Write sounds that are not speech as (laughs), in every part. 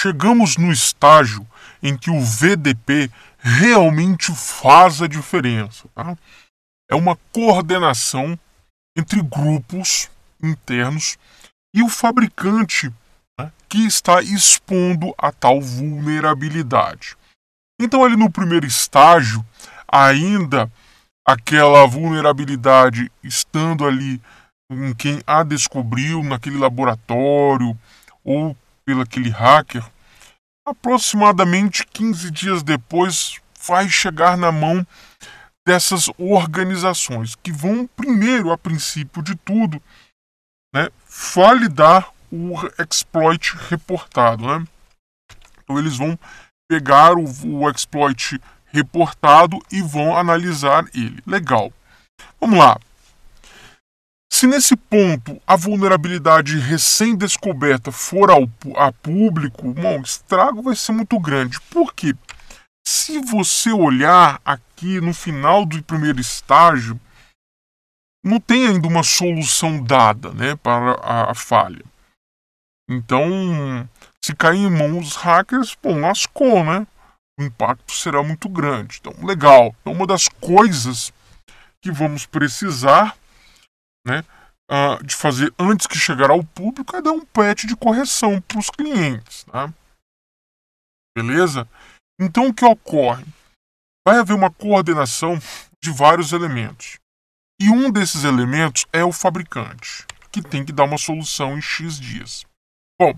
chegamos no estágio em que o VDP realmente faz a diferença. Tá? É uma coordenação entre grupos internos e o fabricante né, que está expondo a tal vulnerabilidade. Então, ali no primeiro estágio, ainda aquela vulnerabilidade estando ali em quem a descobriu, naquele laboratório, ou pelo aquele hacker, aproximadamente 15 dias depois vai chegar na mão dessas organizações que vão primeiro, a princípio de tudo, né, validar o exploit reportado, né? Então eles vão pegar o, o exploit reportado e vão analisar ele. Legal. Vamos lá. Se nesse ponto a vulnerabilidade recém-descoberta for ao, a público, bom, o estrago vai ser muito grande. Por quê? Se você olhar aqui no final do primeiro estágio, não tem ainda uma solução dada né, para a, a falha. Então, se cair em mãos dos hackers, bom, lascou, né? O impacto será muito grande. Então, legal. Então, uma das coisas que vamos precisar né, uh, de fazer antes que chegar ao público é dar um patch de correção para os clientes. Tá? Beleza? Então o que ocorre? Vai haver uma coordenação de vários elementos. E um desses elementos é o fabricante, que tem que dar uma solução em X dias. Bom,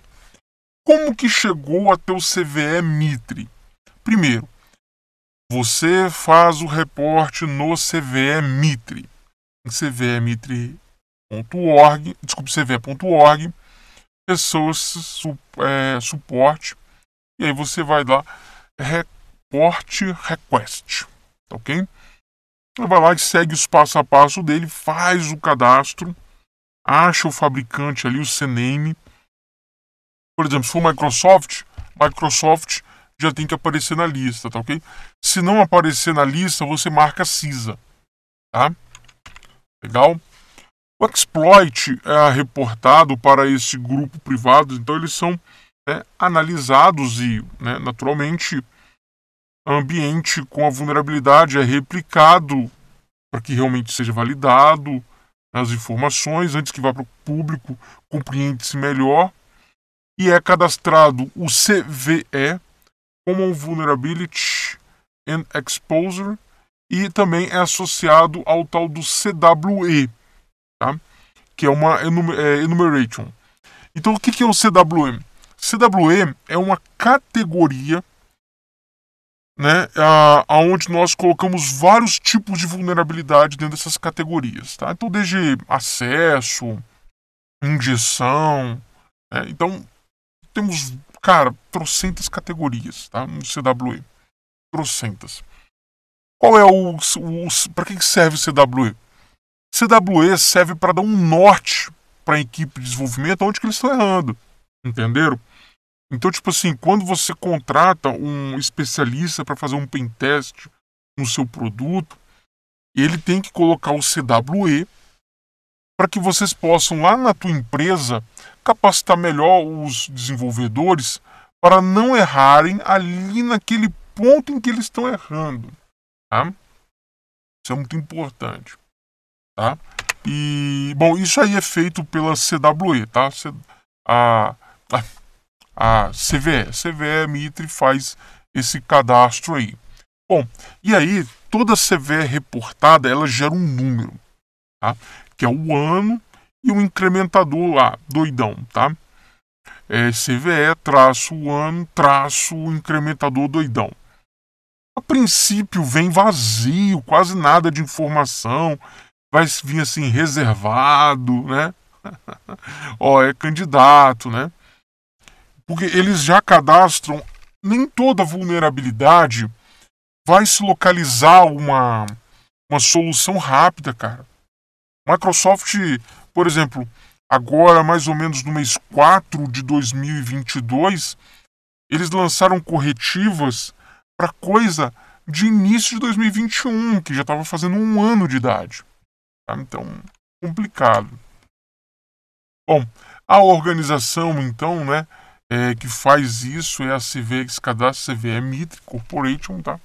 como que chegou até o CVE Mitre? Primeiro, você faz o reporte no CVE Mitre cvmitre.org, desculpe, cv.org, pessoas su, é, suporte, e aí você vai lá, report request, tá ok? Então vai lá e segue os passo a passo dele, faz o cadastro, acha o fabricante ali, o CNAME. Por exemplo, se for Microsoft, Microsoft já tem que aparecer na lista, tá ok? Se não aparecer na lista, você marca CISA, tá? Legal? O exploit é reportado para esse grupo privado, então eles são né, analisados e, né, naturalmente, ambiente com a vulnerabilidade é replicado para que realmente seja validado as informações antes que vá para o público, compreende-se melhor e é cadastrado o CVE, Common Vulnerability and Exposure, e também é associado ao tal do CWE, tá? que é uma é, enumeration. Então, o que é o CWE? CWE é uma categoria né, a, nós colocamos vários tipos de vulnerabilidade dentro dessas categorias. Tá? Então, desde acesso, injeção. Né? Então, temos, cara, trocentas categorias tá? no CWE. Trocentas. Qual é o, o para que serve o CWE? CWE serve para dar um norte para a equipe de desenvolvimento onde que eles estão errando, entenderam? Então, tipo assim, quando você contrata um especialista para fazer um pen test no seu produto, ele tem que colocar o CWE para que vocês possam lá na tua empresa capacitar melhor os desenvolvedores para não errarem ali naquele ponto em que eles estão errando. Tá? Isso é muito importante. Tá? E, bom, isso aí é feito pela CWE, tá? A, a, a CVE. CVE Mitre faz esse cadastro aí. Bom, e aí toda CVE reportada ela gera um número, tá? Que é o ano e o incrementador lá, doidão, tá? É CVE traço ano traço incrementador doidão a princípio vem vazio, quase nada de informação, vai vir assim reservado, né? (laughs) Ó, oh, é candidato, né? Porque eles já cadastram, nem toda vulnerabilidade vai se localizar uma, uma solução rápida, cara. Microsoft, por exemplo, agora mais ou menos no mês 4 de 2022, eles lançaram corretivas para coisa de início de 2021, que já estava fazendo um ano de idade. Tá? Então, complicado. Bom, a organização, então, né, é, que faz isso é a CVX Cadastro CVE Mitre Corporation, tá?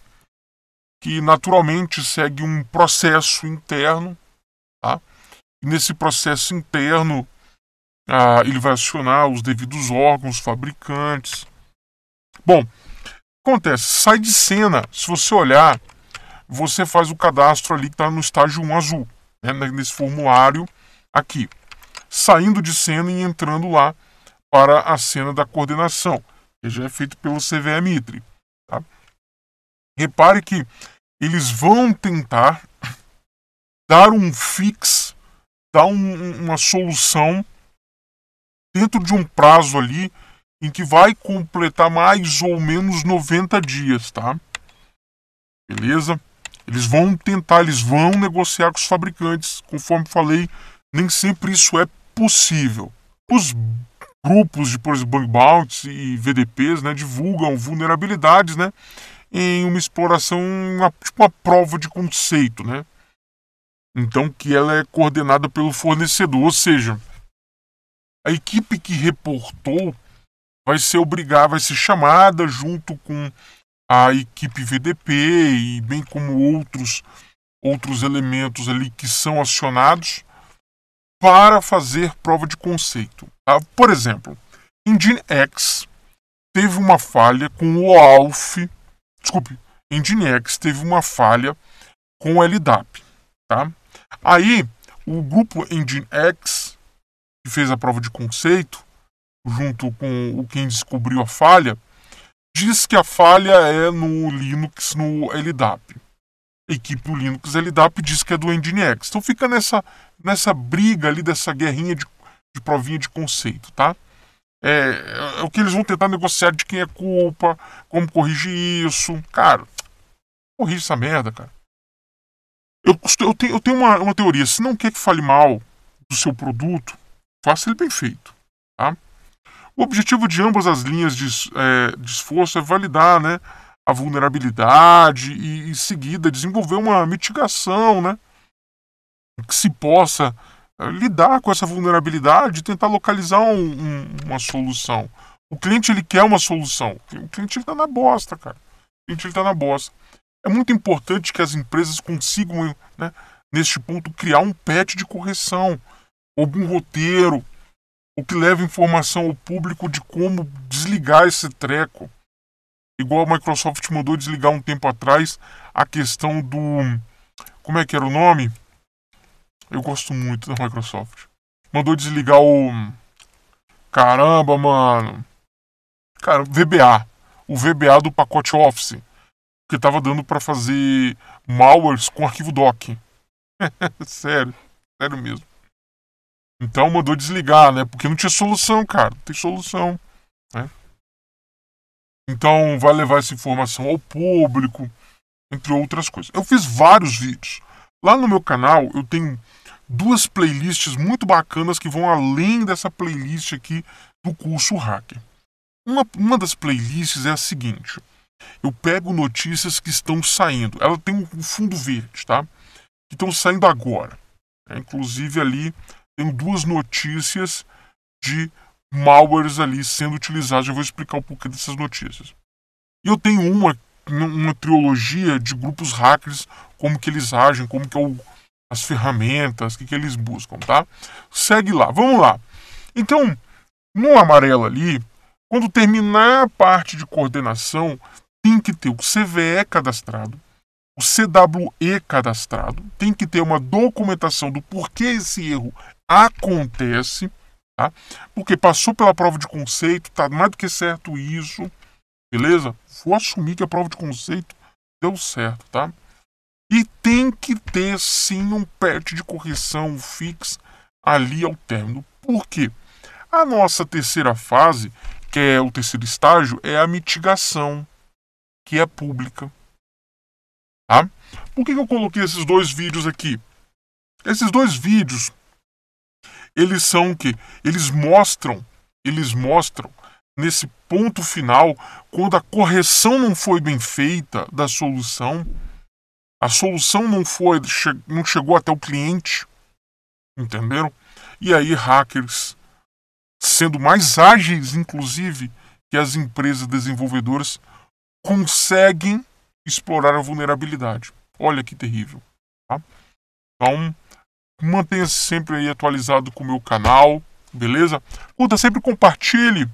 que naturalmente segue um processo interno. Tá? E nesse processo interno, ah, ele vai acionar os devidos órgãos fabricantes. Bom, acontece? Sai de cena. Se você olhar, você faz o cadastro ali que está no estágio 1 azul, né? nesse formulário aqui. Saindo de cena e entrando lá para a cena da coordenação, que já é feito pelo CVM ITRE. Tá? Repare que eles vão tentar dar um fix, dar um, uma solução dentro de um prazo ali em que vai completar mais ou menos 90 dias, tá? Beleza? Eles vão tentar, eles vão negociar com os fabricantes, conforme falei, nem sempre isso é possível. Os grupos de, por exemplo, Bank bounties e VDPs, né, divulgam vulnerabilidades, né, em uma exploração, uma, tipo uma prova de conceito, né? Então que ela é coordenada pelo fornecedor, ou seja, a equipe que reportou vai ser obrigada, vai ser chamada junto com a equipe VDP e bem como outros outros elementos ali que são acionados para fazer prova de conceito. Tá? Por exemplo, Engine X teve uma falha com o Alf, desculpe, Engine X teve uma falha com o LDAP, tá? Aí o grupo Engine X que fez a prova de conceito junto com o quem descobriu a falha, diz que a falha é no Linux, no LDAP. A equipe do Linux LDAP diz que é do Nginx. Então fica nessa, nessa briga ali, dessa guerrinha de, de provinha de conceito, tá? É, é, o que eles vão tentar negociar de quem é culpa, como corrigir isso. Cara, corrige essa merda, cara. Eu, eu tenho, eu tenho uma, uma teoria. Se não quer que fale mal do seu produto, faça ele bem feito, tá? O objetivo de ambas as linhas de, é, de esforço é validar né, a vulnerabilidade e, em seguida, desenvolver uma mitigação né, que se possa é, lidar com essa vulnerabilidade e tentar localizar um, um, uma solução. O cliente ele quer uma solução. O cliente está na bosta, cara. O cliente está na bosta. É muito importante que as empresas consigam, né, neste ponto, criar um patch de correção, algum roteiro, o que leva informação ao público de como desligar esse treco. Igual a Microsoft mandou desligar um tempo atrás a questão do. Como é que era o nome? Eu gosto muito da Microsoft. Mandou desligar o. Caramba, mano. Cara, VBA. O VBA do pacote Office. Que estava dando para fazer malwares com arquivo doc. (laughs) sério. Sério mesmo. Então mandou desligar, né? Porque não tinha solução, cara. Não tem solução. Né? Então vai levar essa informação ao público, entre outras coisas. Eu fiz vários vídeos. Lá no meu canal eu tenho duas playlists muito bacanas que vão além dessa playlist aqui do curso Hacker. Uma, uma das playlists é a seguinte: eu pego notícias que estão saindo. Ela tem um fundo verde, tá? Que estão saindo agora. É, inclusive ali tem duas notícias de malwares ali sendo utilizados. Eu vou explicar um pouquinho dessas notícias. E eu tenho uma, uma trilogia de grupos hackers, como que eles agem, como que é o, as ferramentas, o que, que eles buscam, tá? Segue lá, vamos lá. Então, no amarelo ali, quando terminar a parte de coordenação, tem que ter o CVE cadastrado, o CWE cadastrado, tem que ter uma documentação do porquê esse erro acontece, tá? porque passou pela prova de conceito, tá mais do que certo isso, beleza? Vou assumir que a prova de conceito deu certo, tá? E tem que ter sim um patch de correção fix ali ao término. Por quê? A nossa terceira fase, que é o terceiro estágio, é a mitigação, que é pública. Tá? Por que, que eu coloquei esses dois vídeos aqui? Esses dois vídeos eles são o que eles mostram, eles mostram nesse ponto final quando a correção não foi bem feita da solução, a solução não foi não chegou até o cliente, entenderam? E aí hackers sendo mais ágeis inclusive que as empresas desenvolvedoras conseguem explorar a vulnerabilidade. Olha que terrível. Tá? Então, Mantenha-se sempre aí atualizado com o meu canal, beleza? Puta, sempre compartilhe.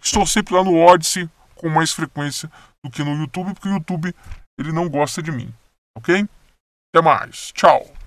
Estou sempre lá no Odyssey com mais frequência do que no YouTube, porque o YouTube ele não gosta de mim, ok? Até mais, tchau.